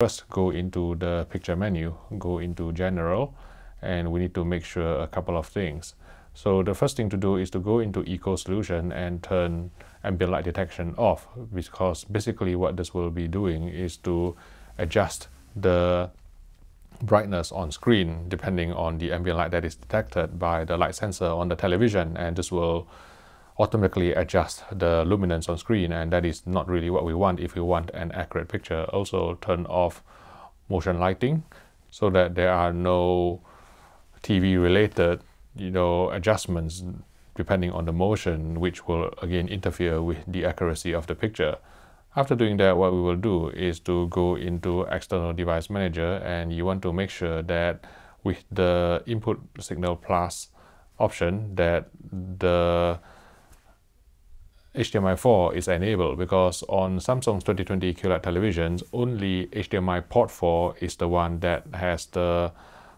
First, go into the picture menu, go into general, and we need to make sure a couple of things. So the first thing to do is to go into Eco Solution and turn ambient light detection off, because basically what this will be doing is to adjust the brightness on screen depending on the ambient light that is detected by the light sensor on the television, and this will automatically adjust the luminance on screen and that is not really what we want if we want an accurate picture. Also turn off motion lighting so that there are no TV related you know adjustments depending on the motion which will again interfere with the accuracy of the picture. After doing that what we will do is to go into external device manager and you want to make sure that with the input signal plus option that the HDMI4 is enabled because on Samsung's 2020 QLED televisions, only HDMI port 4 is the one that has the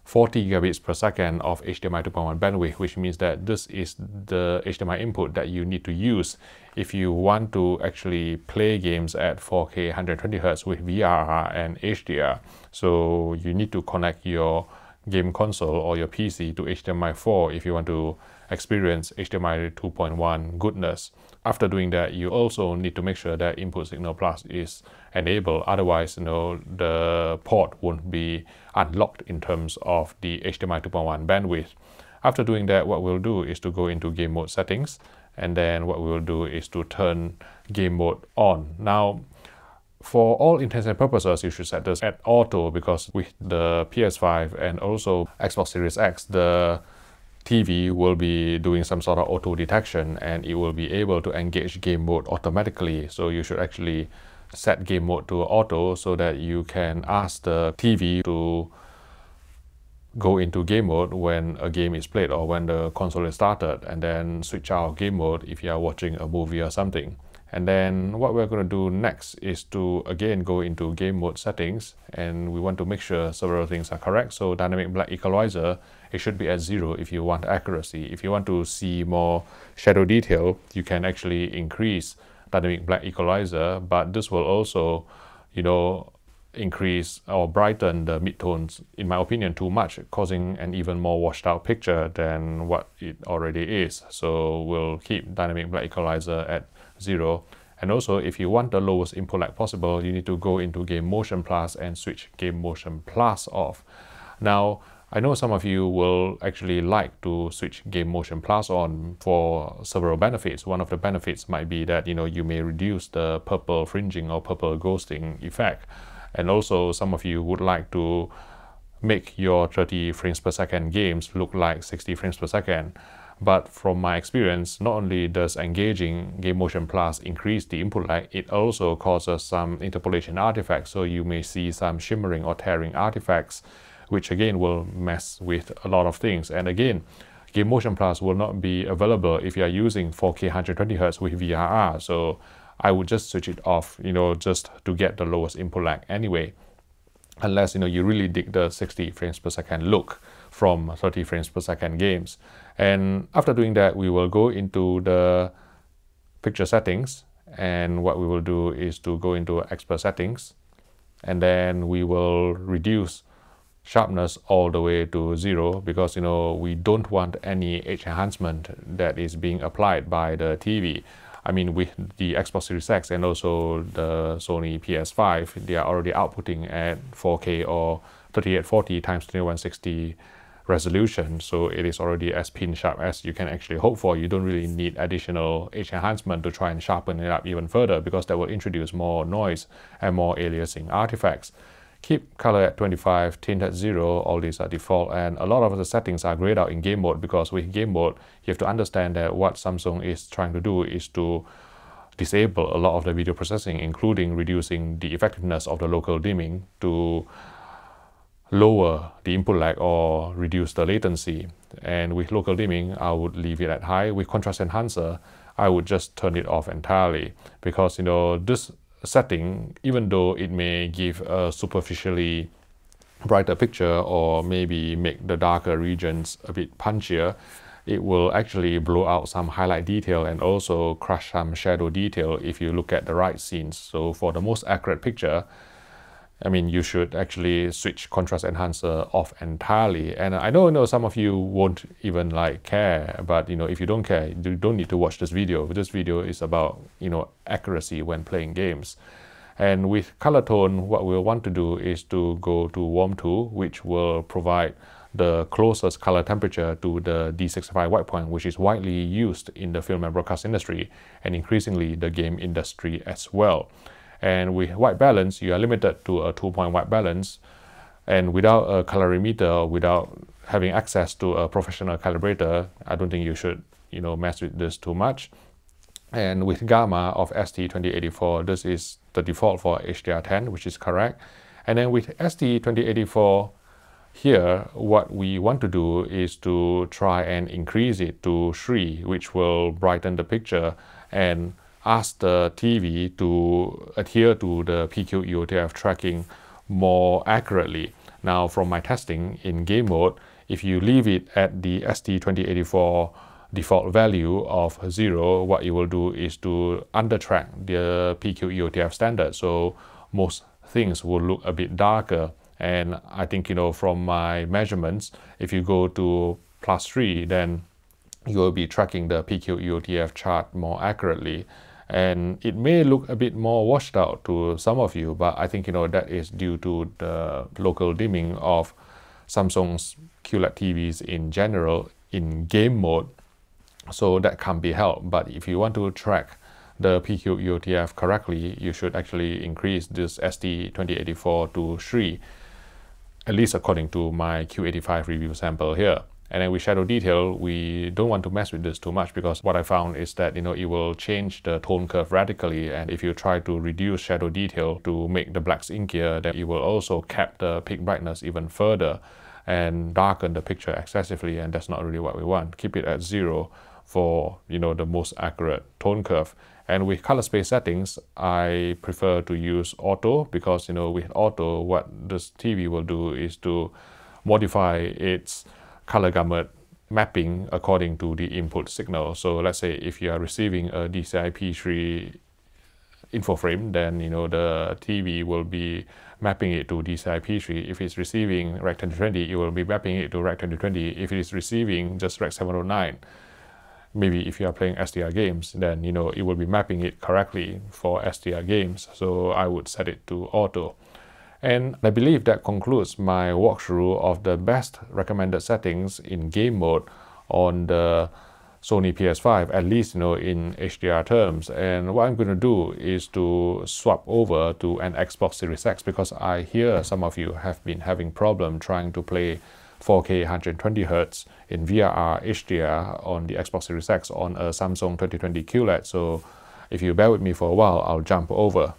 40 gigabits per second of HDMI 2.1 bandwidth, which means that this is the HDMI input that you need to use if you want to actually play games at 4K 120Hz with VRR and HDR. So you need to connect your game console or your PC to HDMI 4 if you want to experience HDMI 2.1 goodness. After doing that, you also need to make sure that input signal plus is enabled. Otherwise, you know, the port won't be unlocked in terms of the HDMI 2.1 bandwidth. After doing that, what we'll do is to go into game mode settings. And then what we'll do is to turn game mode on. Now, for all intents and purposes, you should set this at auto because with the PS5 and also Xbox Series X, the TV will be doing some sort of auto detection and it will be able to engage game mode automatically. So you should actually set game mode to auto so that you can ask the TV to go into game mode when a game is played or when the console is started and then switch out game mode if you are watching a movie or something. And then what we're going to do next is to again go into game mode settings and we want to make sure several things are correct. So dynamic black equalizer, it should be at zero if you want accuracy. If you want to see more shadow detail, you can actually increase dynamic black equalizer, but this will also, you know, increase or brighten the midtones, in my opinion, too much, causing an even more washed out picture than what it already is. So we'll keep dynamic black equalizer at 0. And also, if you want the lowest input lag possible, you need to go into Game Motion Plus and switch Game Motion Plus off. Now, I know some of you will actually like to switch Game Motion Plus on for several benefits. One of the benefits might be that you know you may reduce the purple fringing or purple ghosting effect. And also some of you would like to make your 30 frames per second games look like 60 frames per second. But from my experience, not only does engaging Game Motion Plus increase the input lag, it also causes some interpolation artifacts. So you may see some shimmering or tearing artifacts, which again will mess with a lot of things. And again, Game Motion Plus will not be available if you are using 4K 120Hz with VRR. So I would just switch it off, you know, just to get the lowest input lag anyway. Unless, you know, you really dig the 60 frames per second look from 30 frames per second games. And after doing that, we will go into the picture settings. And what we will do is to go into expert settings. And then we will reduce sharpness all the way to zero because you know we don't want any edge enhancement that is being applied by the TV. I mean with the Xbox Series X and also the Sony PS5, they are already outputting at 4K or 3840 times 2160 resolution, so it is already as pin sharp as you can actually hope for. You don't really need additional edge enhancement to try and sharpen it up even further because that will introduce more noise and more aliasing artifacts. Keep color at 25, tint at 0, all these are default and a lot of the settings are grayed out in game mode because with game mode, you have to understand that what Samsung is trying to do is to disable a lot of the video processing, including reducing the effectiveness of the local dimming to lower the input lag or reduce the latency. And with local dimming, I would leave it at high. With contrast enhancer, I would just turn it off entirely because you know this setting, even though it may give a superficially brighter picture or maybe make the darker regions a bit punchier, it will actually blow out some highlight detail and also crush some shadow detail if you look at the right scenes. So for the most accurate picture, I mean, you should actually switch contrast enhancer off entirely. And I know, you know some of you won't even like care, but you know, if you don't care, you don't need to watch this video. This video is about, you know, accuracy when playing games. And with color tone, what we'll want to do is to go to warm 2, which will provide the closest color temperature to the D65 white point, which is widely used in the film and broadcast industry and increasingly the game industry as well. And with white balance, you are limited to a two-point white balance. And without a calorimeter, without having access to a professional calibrator, I don't think you should, you know, mess with this too much. And with gamma of ST2084, this is the default for HDR10, which is correct. And then with ST2084 here, what we want to do is to try and increase it to 3, which will brighten the picture and ask the TV to adhere to the PQ EOTF tracking more accurately. Now, from my testing in game mode, if you leave it at the ST2084 default value of 0, what it will do is to undertrack the PQ EOTF standard. So most things will look a bit darker. And I think, you know, from my measurements, if you go to plus 3, then you will be tracking the PQ EOTF chart more accurately. And it may look a bit more washed out to some of you, but I think you know that is due to the local dimming of Samsung's QLED TVs in general in game mode. So that can be helped. But if you want to track the PQUTF correctly, you should actually increase this ST2084 to 3, at least according to my Q85 review sample here. And then with shadow detail, we don't want to mess with this too much because what I found is that, you know, it will change the tone curve radically. And if you try to reduce shadow detail to make the blacks inkier, then it will also cap the peak brightness even further and darken the picture excessively. And that's not really what we want. Keep it at zero for, you know, the most accurate tone curve. And with color space settings, I prefer to use auto because, you know, with auto, what this TV will do is to modify its color gamut mapping according to the input signal. So let's say if you are receiving a DCI P3 info frame, then you know the TV will be mapping it to DCI P3. If it's receiving Rec 2020, it will be mapping it to Rec 2020. If it is receiving just Rec 709, maybe if you are playing SDR games, then you know it will be mapping it correctly for SDR games. So I would set it to auto. And I believe that concludes my walkthrough of the best recommended settings in game mode on the Sony PS5, at least you know in HDR terms. And what I'm going to do is to swap over to an Xbox Series X because I hear some of you have been having problem trying to play 4K 120Hz in VR HDR on the Xbox Series X on a Samsung 2020 QLED. So if you bear with me for a while, I'll jump over.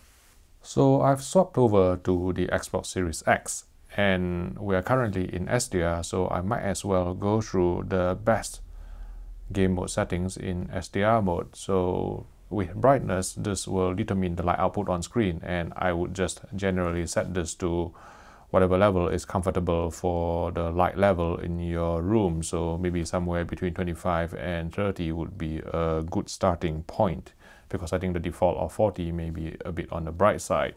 So I've swapped over to the Xbox Series X and we are currently in SDR so I might as well go through the best game mode settings in SDR mode. So with brightness this will determine the light output on screen and I would just generally set this to whatever level is comfortable for the light level in your room. So maybe somewhere between 25 and 30 would be a good starting point because I think the default of 40 may be a bit on the bright side.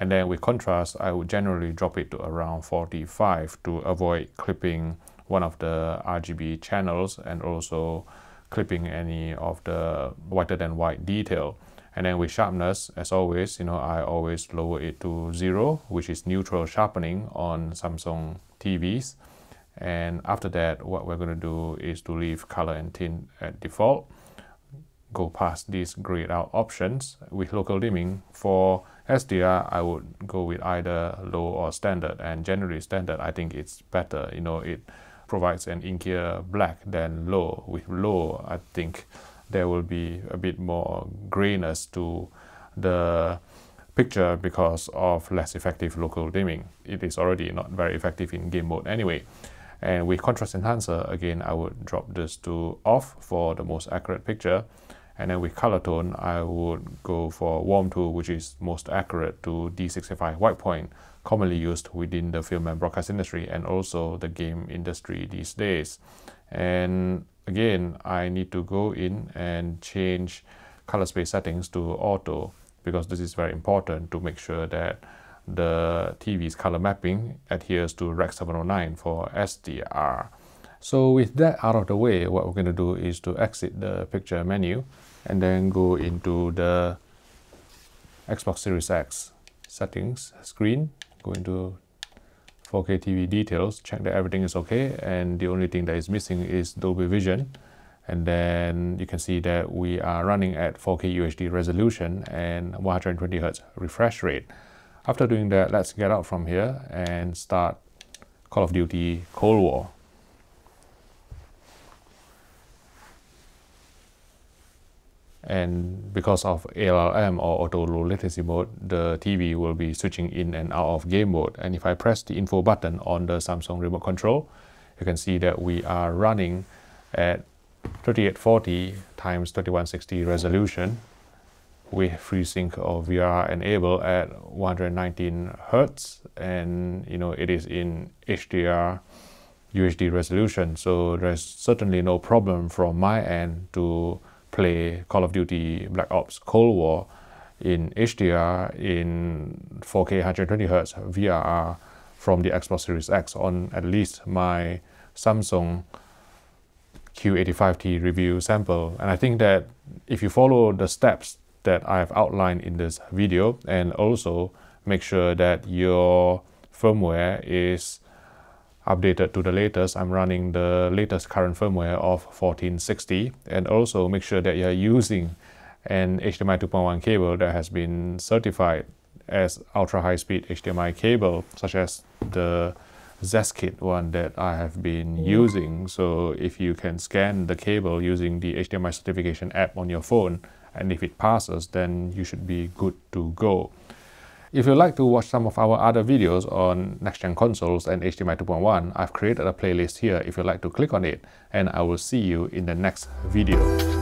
And then with contrast, I would generally drop it to around 45 to avoid clipping one of the RGB channels and also clipping any of the whiter than white detail. And then with sharpness, as always, you know, I always lower it to zero, which is neutral sharpening on Samsung TVs. And after that, what we're going to do is to leave color and tint at default go past these grayed out options. With local dimming for SDR, I would go with either low or standard. And generally standard, I think it's better. You know, it provides an inkier black than low. With low, I think there will be a bit more grayness to the picture because of less effective local dimming. It is already not very effective in game mode anyway. And with contrast enhancer, again, I would drop this to off for the most accurate picture. And then with color tone, I would go for warm tool, which is most accurate to D65 white point, commonly used within the film and broadcast industry and also the game industry these days. And again, I need to go in and change color space settings to auto because this is very important to make sure that the TV's color mapping adheres to Rec 709 for SDR. So with that out of the way, what we're going to do is to exit the picture menu and then go into the Xbox Series X settings screen, go into 4K TV details, check that everything is okay, and the only thing that is missing is Dolby Vision. And then you can see that we are running at 4K UHD resolution and 120 Hz refresh rate. After doing that, let's get out from here and start Call of Duty Cold War. and because of ALRM or auto low latency mode, the TV will be switching in and out of game mode. And if I press the info button on the Samsung remote control, you can see that we are running at 3840 times 3160 resolution with FreeSync or VR enabled at 119 Hertz and you know it is in HDR UHD resolution so there's certainly no problem from my end to play Call of Duty Black Ops Cold War in HDR in 4K 120Hz VRR from the Xbox Series X on at least my Samsung Q85T review sample. And I think that if you follow the steps that I've outlined in this video and also make sure that your firmware is updated to the latest. I'm running the latest current firmware of 1460 and also make sure that you're using an HDMI 2.1 cable that has been certified as ultra high speed HDMI cable such as the Zeskit one that I have been using. So if you can scan the cable using the HDMI certification app on your phone and if it passes then you should be good to go. If you'd like to watch some of our other videos on next-gen consoles and HDMI 2.1, I've created a playlist here if you'd like to click on it, and I will see you in the next video.